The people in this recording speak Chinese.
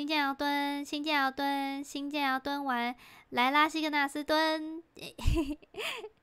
新建要蹲，新建要蹲，新建要蹲完，来啦！西格纳斯蹲。